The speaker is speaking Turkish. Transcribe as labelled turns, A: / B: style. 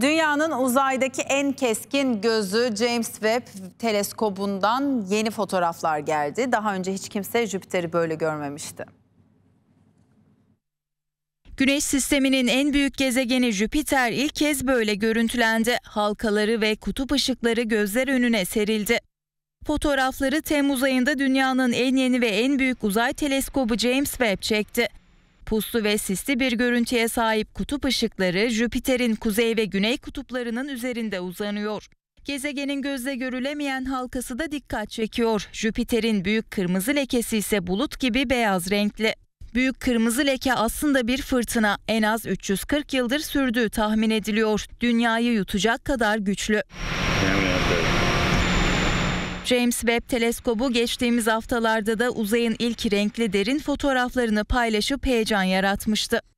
A: Dünyanın uzaydaki en keskin gözü James Webb teleskobundan yeni fotoğraflar geldi. Daha önce hiç kimse Jüpiter'i böyle görmemişti.
B: Güneş sisteminin en büyük gezegeni Jüpiter ilk kez böyle görüntülendi. Halkaları ve kutup ışıkları gözler önüne serildi. Fotoğrafları Temmuz ayında dünyanın en yeni ve en büyük uzay teleskobu James Webb çekti. Puslu ve sisli bir görüntüye sahip kutup ışıkları Jüpiter'in kuzey ve güney kutuplarının üzerinde uzanıyor. Gezegenin gözle görülemeyen halkası da dikkat çekiyor. Jüpiter'in büyük kırmızı lekesi ise bulut gibi beyaz renkli. Büyük kırmızı leke aslında bir fırtına. En az 340 yıldır sürdüğü tahmin ediliyor. Dünyayı yutacak kadar güçlü. James Webb teleskobu geçtiğimiz haftalarda da uzayın ilk renkli derin fotoğraflarını paylaşıp heyecan yaratmıştı.